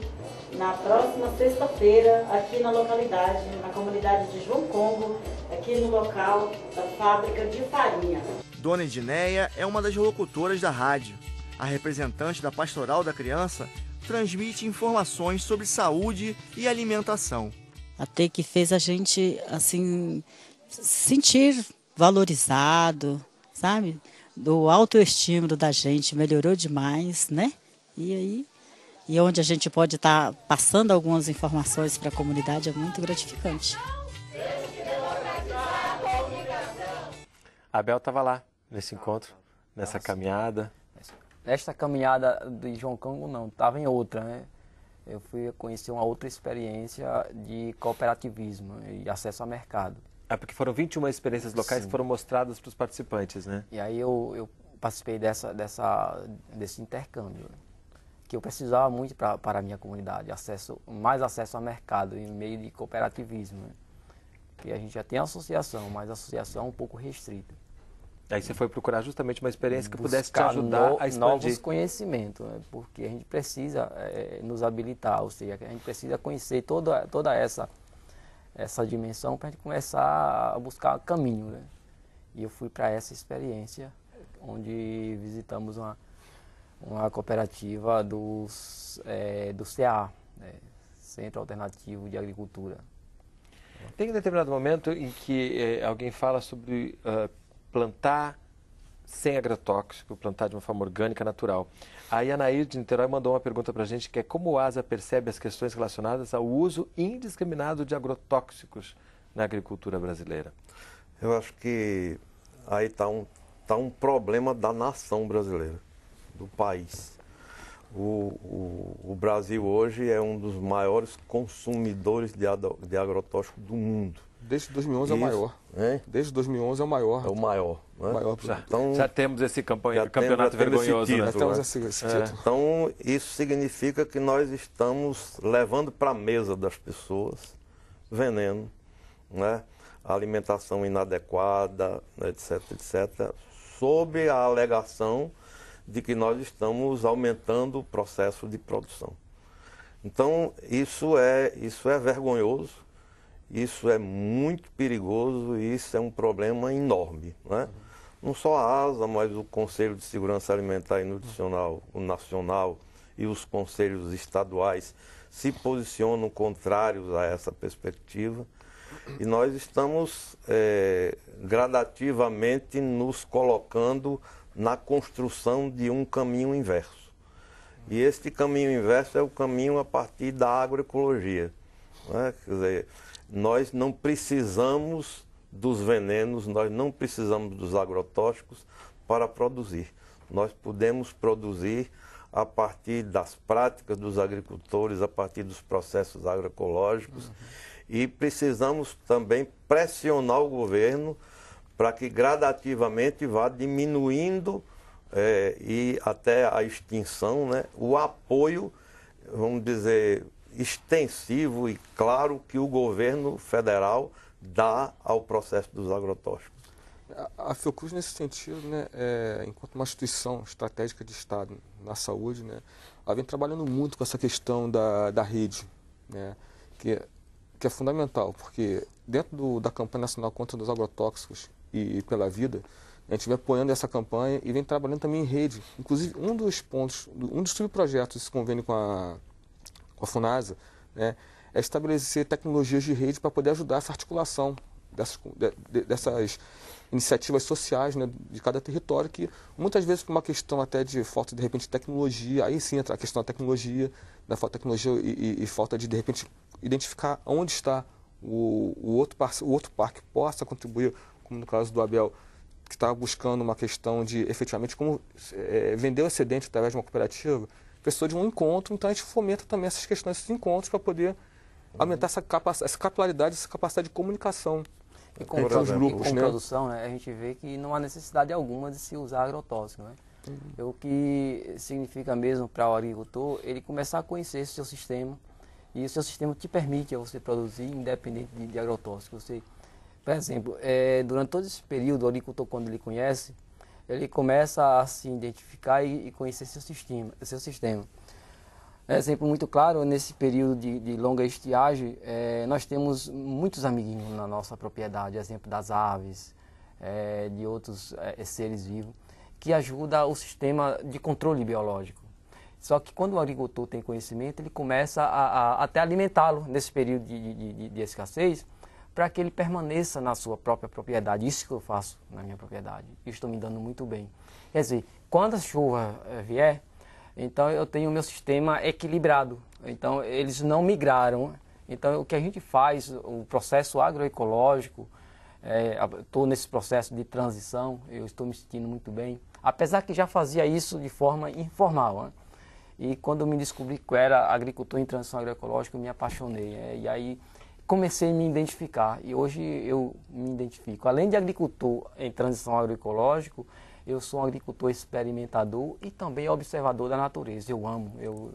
na próxima sexta-feira aqui na localidade, na comunidade de João Congo, aqui no local da fábrica de farinha. Dona Edneia é uma das locutoras da rádio. A representante da Pastoral da Criança transmite informações sobre saúde e alimentação. Até que fez a gente assim sentir valorizado, sabe? Do autoestímulo da gente melhorou demais, né? E aí e onde a gente pode estar tá passando algumas informações para a comunidade é muito gratificante. Abel estava lá, nesse encontro, nessa caminhada? Nesta caminhada de João Cango, não, estava em outra, né? Eu fui conhecer uma outra experiência de cooperativismo e acesso ao mercado. É porque foram 21 experiências locais Sim. que foram mostradas para os participantes, né? E aí eu, eu participei dessa, dessa, desse intercâmbio, que eu precisava muito pra, para a minha comunidade, acesso, mais acesso ao mercado em meio de cooperativismo. Né? Porque a gente já tem associação, mas associação é um pouco restrita. Aí você foi procurar justamente uma experiência que pudesse te ajudar no, a expandir. novos conhecimentos, né? porque a gente precisa é, nos habilitar, ou seja, a gente precisa conhecer toda, toda essa, essa dimensão para a gente começar a buscar caminho. Né? E eu fui para essa experiência, onde visitamos uma, uma cooperativa dos, é, do CA, né? Centro Alternativo de Agricultura. Tem um determinado momento em que alguém fala sobre... Uh, plantar sem agrotóxico, plantar de uma forma orgânica, natural. Aí a Anaíde de Niterói mandou uma pergunta para a gente que é como o ASA percebe as questões relacionadas ao uso indiscriminado de agrotóxicos na agricultura brasileira? Eu acho que aí está um, tá um problema da nação brasileira, do país. O, o, o, Brasil hoje é um dos maiores consumidores de, de agrotóxicos do mundo. Desde 2011 Isso. é o maior. Hein? Desde 2011 é o maior. É o maior. Né? maior já, então, já temos esse campanha, já campeonato vergonhoso. Né? Temos título, né? esse, esse é. Então, isso significa que nós estamos levando para a mesa das pessoas veneno, né? alimentação inadequada, etc, etc, sob a alegação de que nós estamos aumentando o processo de produção. Então, isso é, isso é vergonhoso, isso é muito perigoso e isso é um problema enorme. Né? Não só a ASA, mas o Conselho de Segurança Alimentar e Nutricional o Nacional e os conselhos estaduais se posicionam contrários a essa perspectiva. E nós estamos é, gradativamente nos colocando na construção de um caminho inverso. E este caminho inverso é o caminho a partir da agroecologia. Né? Quer dizer, nós não precisamos dos venenos, nós não precisamos dos agrotóxicos para produzir. Nós podemos produzir a partir das práticas dos agricultores, a partir dos processos agroecológicos. Uhum. E precisamos também pressionar o governo para que gradativamente vá diminuindo é, e até a extinção, né, o apoio, vamos dizer, extensivo e claro que o governo federal dá ao processo dos agrotóxicos. A Fiocruz, nesse sentido, né, é, enquanto uma instituição estratégica de Estado na saúde, né, ela vem trabalhando muito com essa questão da, da rede, né, que, que é fundamental, porque dentro do, da campanha nacional contra os agrotóxicos e, e pela vida, a gente vem apoiando essa campanha e vem trabalhando também em rede. Inclusive, um dos pontos, um dos subprojetos desse convênio com a, com a FUNASA, né, é estabelecer tecnologias de rede para poder ajudar essa articulação dessas, de, dessas iniciativas sociais né, de cada território, que muitas vezes por uma questão até de falta, de repente, de tecnologia, aí sim entra a questão da tecnologia, da falta de tecnologia e, e, e falta de, de repente, identificar onde está o, o, outro parque o outro que possa contribuir, como no caso do Abel, que está buscando uma questão de efetivamente como é, vender o excedente através de uma cooperativa, precisou de um encontro, então a gente fomenta também essas questões, esses encontros, para poder aumentar essa, capac essa capilaridade, essa capacidade de comunicação e com, entre os né? grupos. E com né? produção, né, a gente vê que não há necessidade alguma de se usar agrotóxico. Né? Uhum. O que significa mesmo para o agricultor, ele começar a conhecer o seu sistema, e o seu sistema te permite você produzir independente de, de agrotóxico. Você, por exemplo, é, durante todo esse período, o agricultor, quando ele conhece, ele começa a se identificar e, e conhecer seu sistema. Seu sistema. É exemplo muito claro, nesse período de, de longa estiagem, é, nós temos muitos amiguinhos na nossa propriedade, exemplo das aves, é, de outros é, seres vivos, que ajuda o sistema de controle biológico. Só que quando o agricultor tem conhecimento, ele começa a, a até alimentá-lo nesse período de, de, de escassez, para que ele permaneça na sua própria propriedade. Isso que eu faço na minha propriedade. estou me dando muito bem. Quer dizer, quando a chuva eh, vier, então eu tenho o meu sistema equilibrado. Então eles não migraram. Então o que a gente faz, o processo agroecológico, estou eh, é, nesse processo de transição, eu estou me sentindo muito bem. Apesar que já fazia isso de forma informal. Né? E quando eu me descobri que eu era agricultor em transição agroecológica, eu me apaixonei. É, e aí comecei a me identificar e hoje eu me identifico. Além de agricultor em transição agroecológico, eu sou um agricultor experimentador e também observador da natureza. Eu amo, eu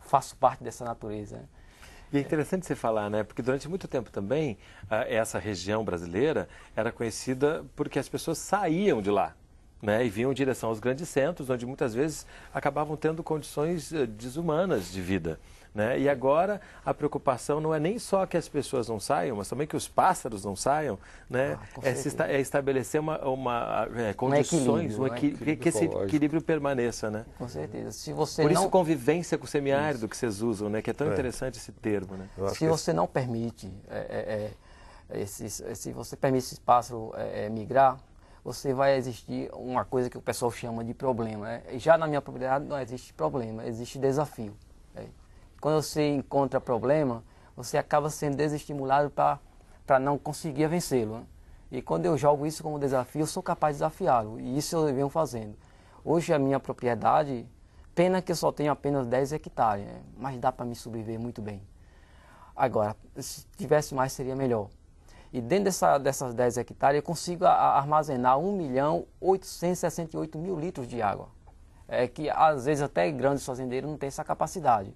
faço parte dessa natureza. E é interessante você falar, né? Porque durante muito tempo também, ah, essa região brasileira era conhecida porque as pessoas saíam de lá. Né, e vinham em direção aos grandes centros, onde muitas vezes acabavam tendo condições eh, desumanas de vida. Né? E agora a preocupação não é nem só que as pessoas não saiam, mas também que os pássaros não saiam. Né? Ah, é, esta, é, estabelecer uma, uma é, condições, um equilíbrio, um equilíbrio que, que esse equilíbrio permaneça. Né? Com certeza. Se você Por não... isso convivência com o semiárido isso. que vocês usam, né? que é tão é. interessante esse termo. Né? Se é você não permite, é, é, se você permite esse pássaro migrar, você vai existir uma coisa que o pessoal chama de problema. Né? Já na minha propriedade não existe problema, existe desafio quando você encontra problema, você acaba sendo desestimulado para não conseguir vencê-lo. Né? E quando eu jogo isso como desafio, eu sou capaz de desafiá-lo. E isso eu venho fazendo. Hoje a minha propriedade, pena que eu só tenho apenas 10 hectares, né? mas dá para me sobreviver muito bem. Agora, se tivesse mais seria melhor. E dentro dessa, dessas 10 hectares eu consigo armazenar 1 milhão 868 mil litros de água. É que às vezes até grandes fazendeiros não têm essa capacidade.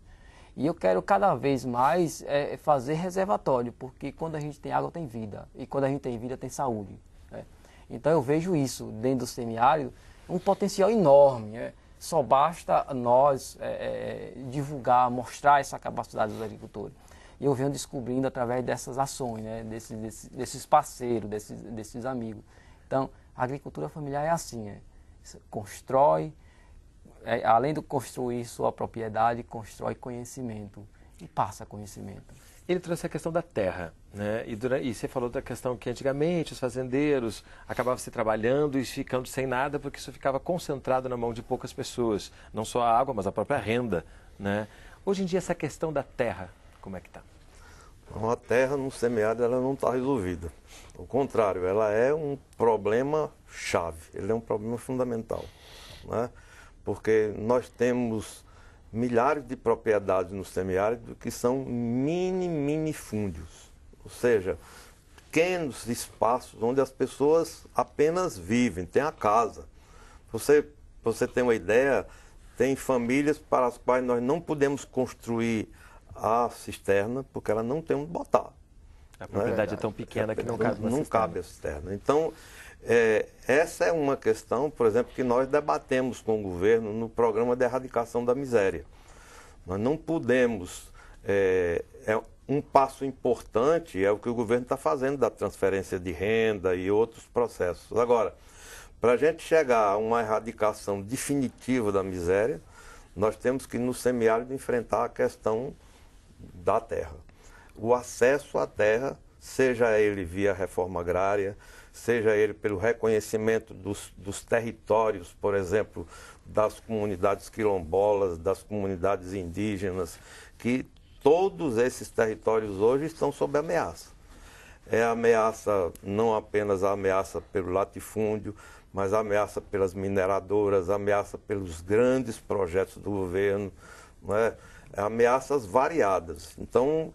E eu quero cada vez mais é, fazer reservatório, porque quando a gente tem água tem vida, e quando a gente tem vida tem saúde. Né? Então eu vejo isso dentro do semiárido, um potencial enorme. Né? Só basta nós é, é, divulgar, mostrar essa capacidade dos agricultores. E eu venho descobrindo através dessas ações, né? desses, desses, desses parceiros, desses, desses amigos. Então, a agricultura familiar é assim, né? constrói, é, além de construir sua propriedade, constrói conhecimento e passa conhecimento. Ele trouxe a questão da terra, né? E, durante, e você falou da questão que antigamente os fazendeiros acabavam se trabalhando e ficando sem nada porque isso ficava concentrado na mão de poucas pessoas, não só a água, mas a própria renda, né? Hoje em dia essa questão da terra, como é que está? A terra no semeado ela não está resolvida. Ao contrário, ela é um problema chave, ele é um problema fundamental, né? porque nós temos milhares de propriedades no semiárido que são mini, minifúndios, ou seja, pequenos espaços onde as pessoas apenas vivem, tem a casa. Você, você tem uma ideia, tem famílias para as quais nós não podemos construir a cisterna porque ela não tem onde botar. A propriedade é, é tão pequena é, que não cabe não cabe a cisterna. Então, é, essa é uma questão, por exemplo, que nós debatemos com o governo no programa de erradicação da miséria. Nós não podemos. É, é um passo importante é o que o governo está fazendo da transferência de renda e outros processos. Agora, para a gente chegar a uma erradicação definitiva da miséria, nós temos que, no semiárido, enfrentar a questão da terra. O acesso à terra, seja ele via reforma agrária, seja ele pelo reconhecimento dos, dos territórios, por exemplo, das comunidades quilombolas, das comunidades indígenas, que todos esses territórios hoje estão sob ameaça. É ameaça, não apenas a ameaça pelo latifúndio, mas ameaça pelas mineradoras, ameaça pelos grandes projetos do governo, né? ameaças variadas. Então,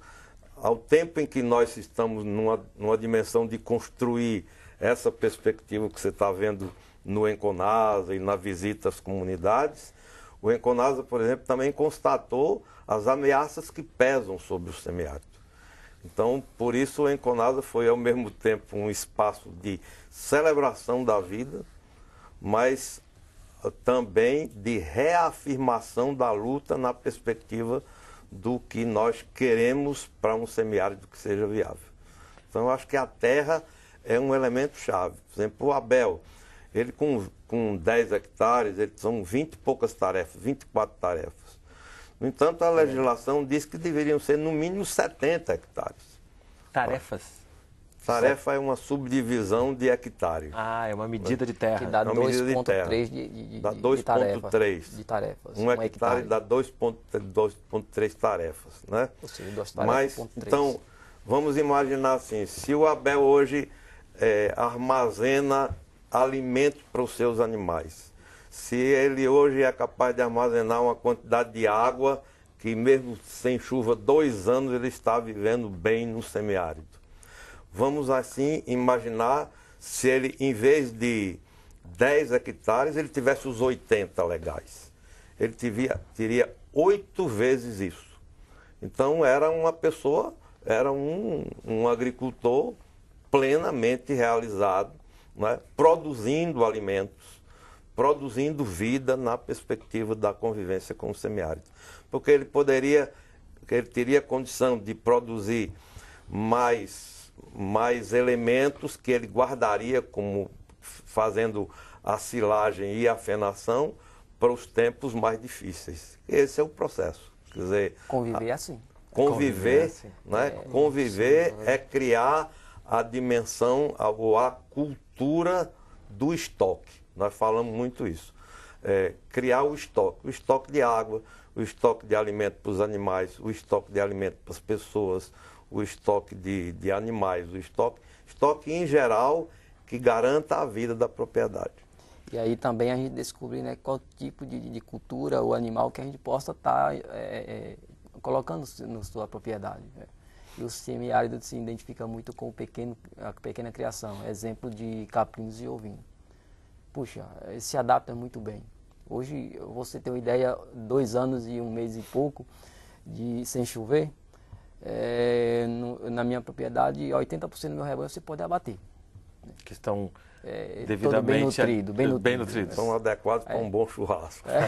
ao tempo em que nós estamos numa, numa dimensão de construir essa perspectiva que você está vendo no Enconasa e na visita às comunidades. O Enconasa, por exemplo, também constatou as ameaças que pesam sobre o semiárido. Então, por isso, o Enconasa foi ao mesmo tempo um espaço de celebração da vida, mas ah, também de reafirmação da luta na perspectiva do que nós queremos para um semiárido que seja viável. Então, eu acho que a terra é um elemento chave. Por exemplo, o Abel, ele com, com 10 hectares, ele são 20 e poucas tarefas, 24 tarefas. No entanto, a legislação diz que deveriam ser no mínimo 70 hectares. Tarefas? Tarefa certo. é uma subdivisão de hectare. Ah, é uma medida de terra. Que dá é 2,3 de, de, de, de, tarefas. Um, hectare, hectare dá 2,3 tarefas. Né? Ou seja, duas tarefas. Mas, então, vamos imaginar assim: se o Abel hoje é, armazena alimento para os seus animais. Se ele hoje é capaz de armazenar uma quantidade de água que mesmo sem chuva dois anos ele está vivendo bem no semiárido. Vamos assim imaginar se ele, em vez de 10 hectares, ele tivesse os 80 legais. Ele teria, teria oito vezes isso. Então era uma pessoa, era um, um agricultor plenamente realizado, é? produzindo alimentos, produzindo vida na perspectiva da convivência com o semiárido. Porque ele poderia, ele teria condição de produzir mais, mais elementos que ele guardaria como fazendo a silagem e a fenação para os tempos mais difíceis. Esse é o processo. Quer dizer, conviver é assim. Conviver, conviver, é assim. né? É, conviver é criar a dimensão ou a cultura do estoque. Nós falamos muito isso. É, criar o estoque, o estoque de água, o estoque de alimento para os animais, o estoque de alimento para as pessoas, o estoque de, de animais, o estoque, estoque em geral que garanta a vida da propriedade. E aí também a gente descobre né, qual tipo de, de cultura ou animal que a gente possa estar tá, é, é, colocando na sua propriedade. Né? E o semiárido se identifica muito com o pequeno, a pequena criação, exemplo de caprinos e ovinos Puxa, se adapta muito bem. Hoje, você tem uma ideia, dois anos e um mês e pouco de sem chover, é, no, na minha propriedade, 80% do meu rebanho você pode abater. Questão é, devidamente bem nutrido, bem nutrido. Bem nutrido. São adequados é. para um é. bom churrasco. É.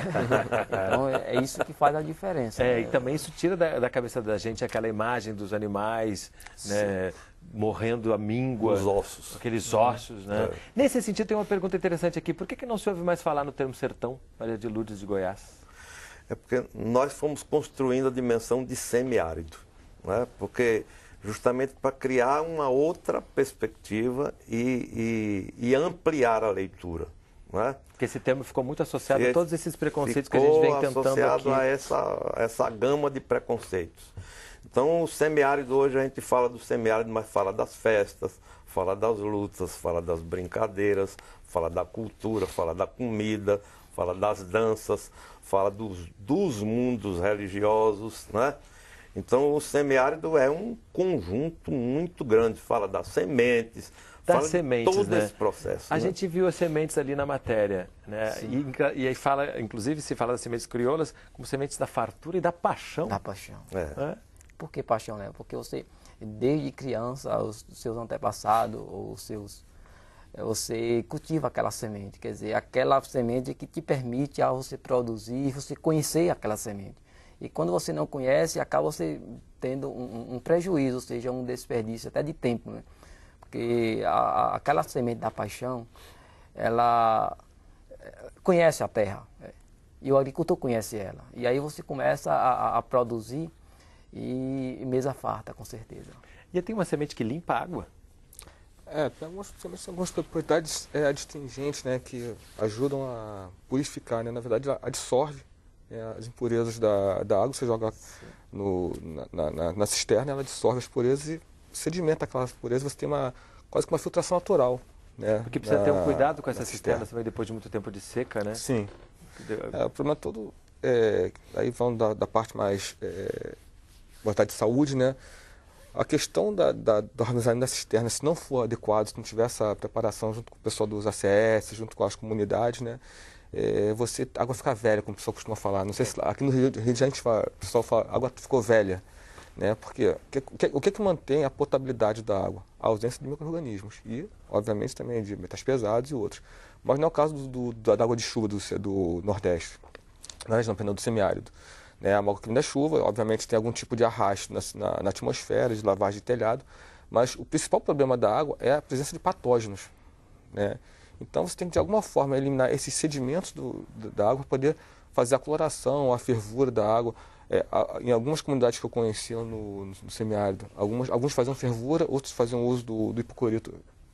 Então, é, é isso que faz a diferença. É, né? E também isso tira da, da, cabeça da gente aquela imagem dos animais né, morrendo a míngua. Os ossos. Aqueles ossos, né? É. Nesse sentido, tem uma pergunta interessante aqui. Por que, que não se ouve mais falar no termo sertão, Maria de Lourdes de Goiás? É porque nós fomos construindo a dimensão de semiárido. Né? Porque justamente para criar uma outra perspectiva e, e, e ampliar a leitura. Né? Porque esse termo ficou muito associado a todos esses preconceitos que a gente vem tentando associado a essa, essa gama de preconceitos. Então, o semiárido hoje a gente fala do semiárido, mas fala das festas, fala das lutas, fala das brincadeiras, fala da cultura, fala da comida, fala das danças, fala dos, dos mundos religiosos, né? Então o semiárido é um conjunto muito grande, fala das sementes, das fala sementes, de todo né? esse processo. A né? gente viu as sementes ali na matéria, né? E, e aí fala, inclusive se fala das sementes crioulas como sementes da fartura e da paixão. Da paixão. É. é? Por que paixão, né? Porque você, desde criança, os seus antepassados, os seus você cultiva aquela semente, quer dizer, aquela semente que te permite a você produzir, você conhecer aquela semente. E quando você não conhece, acaba você tendo um, um prejuízo, ou seja, um desperdício até de tempo, né? Porque a, a, aquela semente da paixão, ela eh, conhece a terra né? e o agricultor conhece ela. E aí você começa a, a produzir e mesa farta, com certeza. E tem uma semente que limpa a água? É, tem algumas, tem algumas propriedades é, adstringentes, né, que ajudam a purificar, né? Na verdade, ela absorve é, as impurezas da, da água, você joga no, na, na, na, cisterna, ela dissolve as purezas e sedimenta aquelas purezas, você tem uma, quase que uma filtração natural. Né, Porque precisa na, ter um cuidado com essa cisterna, cisterna também, depois de muito tempo de seca, né? Sim. É, o problema é todo, é, aí vamos da, da parte mais é, vontade de saúde, né? A questão da, da, do armazenamento da cisterna, se não for adequado, se não tiver essa preparação junto com o pessoal dos ACS, junto com as comunidades, né? é, você água fica velha, como o pessoal costuma falar. Não sei se aqui no Rio, de Janeiro fala, o pessoal fala água ficou velha, né? Porque o que, o que, que mantém a potabilidade da água? A ausência de microrganismos e, obviamente, também de metais pesados e outros. Mas não é o caso do, do da água de chuva do, do Nordeste, na região do semiárido. Né? A água da é chuva, obviamente, tem algum tipo de arrasto na, na, na atmosfera, de lavagem de telhado, mas o principal problema da água é a presença de patógenos, né? Então você tem que de alguma forma eliminar esses sedimentos do, da água para poder fazer a coloração, a fervura da água. É, a, em algumas comunidades que eu conhecia no, no semiárido, algumas, alguns faziam fervura, outros faziam uso do, do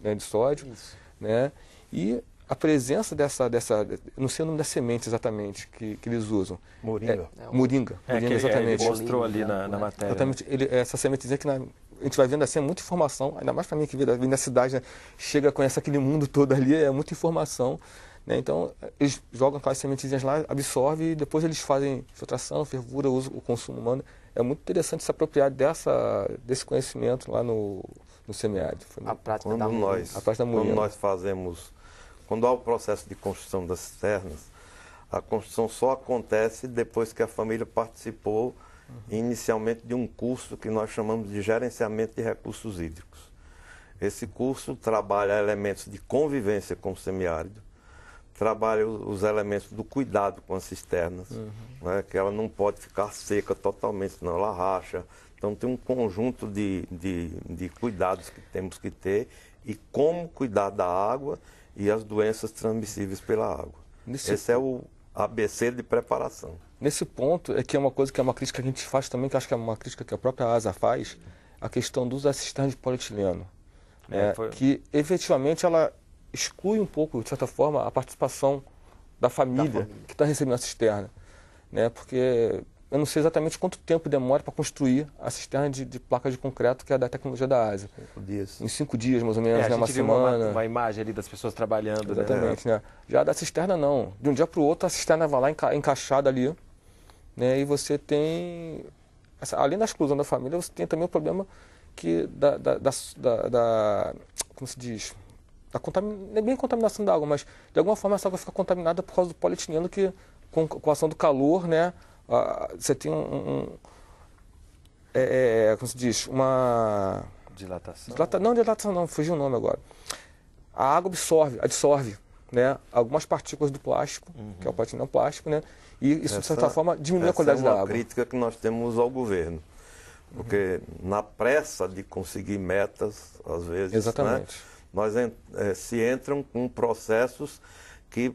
né, de sódio. Isso. Né? E a presença dessa, dessa não sei o nome da semente exatamente que, que eles usam. Moringa. É, é, moringa, é, moringa, exatamente. Ele mostrou ali na, na né? matéria. Exatamente, ele, essa sementezinha que na, a gente vai vendo assim, é muita informação, ainda mais para mim que vem da, vem da cidade, né? chega, conhece aquele mundo todo ali, é muita informação. Né? Então, eles jogam aquelas sementezinhas lá, absorvem e depois eles fazem filtração, fervura, uso, o consumo humano. É muito interessante se apropriar dessa, desse conhecimento lá no, no semiárido. A prática quando da nós, a prática da Quando nós fazemos, quando há o processo de construção das cisternas, a construção só acontece depois que a família participou uhum. inicialmente de um curso que nós chamamos de Gerenciamento de Recursos Hídricos. Esse curso trabalha elementos de convivência com o semiárido, trabalha os elementos do cuidado com as cisternas, uhum. né, que ela não pode ficar seca totalmente, senão ela racha. Então tem um conjunto de, de, de cuidados que temos que ter e como cuidar da água e as doenças transmissíveis pela água. Nesse... Esse é o ABC de preparação. Nesse ponto é que é uma coisa que é uma crítica que a gente faz também, que acho que é uma crítica que a própria ASA faz, a questão dos assistentes de polietileno. É, é, foi... Que efetivamente ela exclui um pouco, de certa forma, a participação da família, da família. que está recebendo a cisterna. Né? Porque eu não sei exatamente quanto tempo demora para construir a cisterna de, de placa de concreto que é da tecnologia da Asa Cinco dias. Em cinco dias, mais ou menos, é, né? uma semana. Uma, uma, imagem ali das pessoas trabalhando. Né? Exatamente, né? né? Já da cisterna, não. De um dia para o outro, a cisterna vai lá enca encaixada ali né? E você tem, além da exclusão da família, você tem também o problema que da, da, da, da como se diz, da contamin... é bem contaminação da água, mas de alguma forma essa água fica contaminada por causa do polietileno que com, com a ação do calor, né, você tem um, um é, é, é, como se diz, uma dilatação, Dilata... não dilatação não, fugiu o nome agora. A água absorve, absorve, né, algumas partículas do plástico, uhum. que é o polietileno plástico, né, e isso, essa, de certa forma, diminui a qualidade é da água. É uma crítica que nós temos ao governo. Porque uhum. na pressa de conseguir metas, às vezes, né, Exatamente. Né, nós eh, se entram com processos que,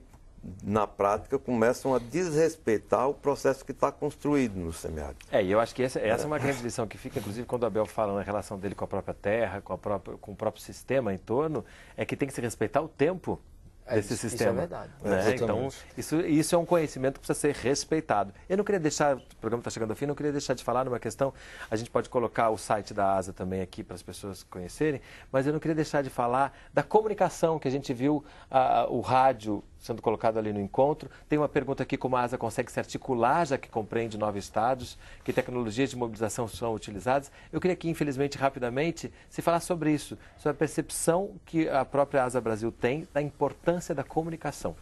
na prática, começam a desrespeitar o processo que está construído no semiárido. É, e eu acho que essa, essa é. é uma grande lição que fica, inclusive, quando o Abel fala na relação dele com a própria terra, com, a própria, com o próprio sistema em torno, é que tem que se respeitar o tempo desse é isso, sistema. Isso é verdade. Né? Então, isso, isso é um conhecimento que precisa ser respeitado. Eu não queria deixar, o programa está chegando ao fim, não queria deixar de falar numa questão, a gente pode colocar o site da ASA também aqui para as pessoas conhecerem, mas eu não queria deixar de falar da comunicação que a gente viu, ah, o rádio sendo colocado ali no encontro. Tem uma pergunta aqui como a ASA consegue se articular, já que compreende nove estados, que tecnologias de mobilização são utilizadas. Eu queria que, infelizmente, rapidamente, se falar sobre isso, sobre a percepção que a própria ASA Brasil tem da importância da comunicação.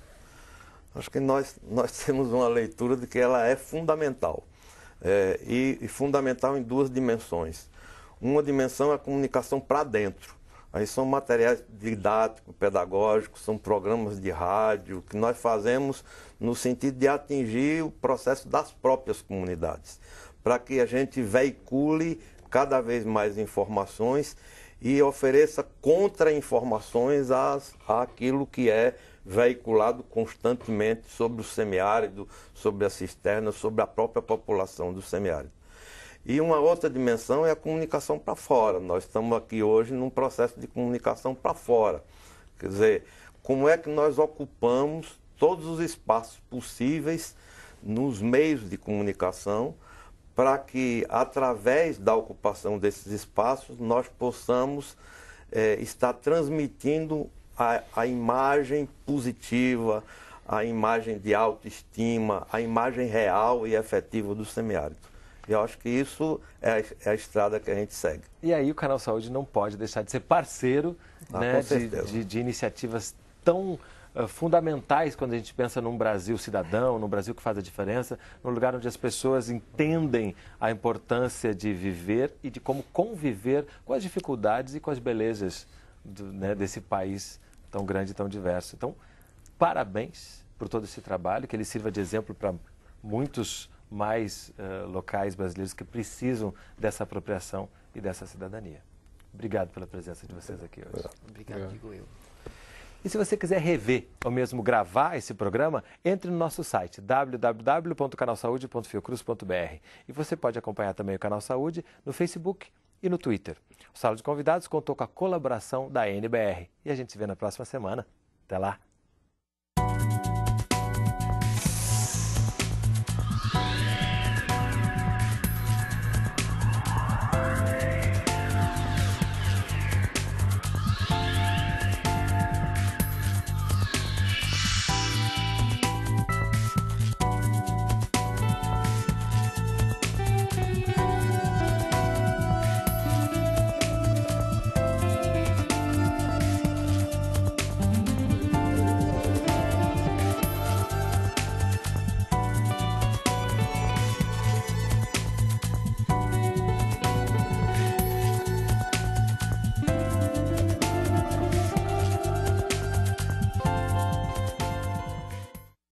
Acho que nós, nós <laughs> temos uma leitura de que ela é fundamental. É, e, e fundamental em duas dimensões. Uma dimensão é a comunicação para dentro Aí são materiais didáticos, pedagógicos, são programas de rádio que nós fazemos no sentido de atingir o processo das próprias comunidades, para que a gente veicule cada vez mais informações e ofereça contra-informações àquilo que é veiculado constantemente sobre o semiárido, sobre a cisterna, sobre a própria população do semiárido. E uma outra dimensão é a comunicação para fora. Nós estamos aqui hoje num processo de comunicação para fora. Quer dizer, como é que nós ocupamos todos os espaços possíveis nos meios de comunicação para que, através da ocupação desses espaços, nós possamos é, estar transmitindo a, a imagem positiva, a imagem de autoestima, a imagem real e efetiva do semiárido. Eu acho que isso é a, é a, estrada que a gente segue. E aí o Canal Saúde não pode deixar de ser parceiro ah, né, de, de, de, iniciativas tão uh, fundamentais quando a gente pensa num Brasil cidadão, num Brasil que faz a diferença, num lugar onde as pessoas entendem a importância de viver e de como conviver com as dificuldades e com as belezas do, né, desse país tão grande e tão diverso. Então, parabéns por todo esse trabalho, que ele sirva de exemplo para muitos mais uh, locais brasileiros que precisam dessa apropriação e dessa cidadania. Obrigado pela presença de vocês aqui hoje. Obrigado, digo eu. E se você quiser rever ou mesmo gravar esse programa, entre no nosso site www.canalsaude.fiocruz.br e você pode acompanhar também o Canal Saúde no Facebook e no Twitter. O Sala de Convidados contou com a colaboração da NBR. E a gente se vê na próxima semana. Até lá!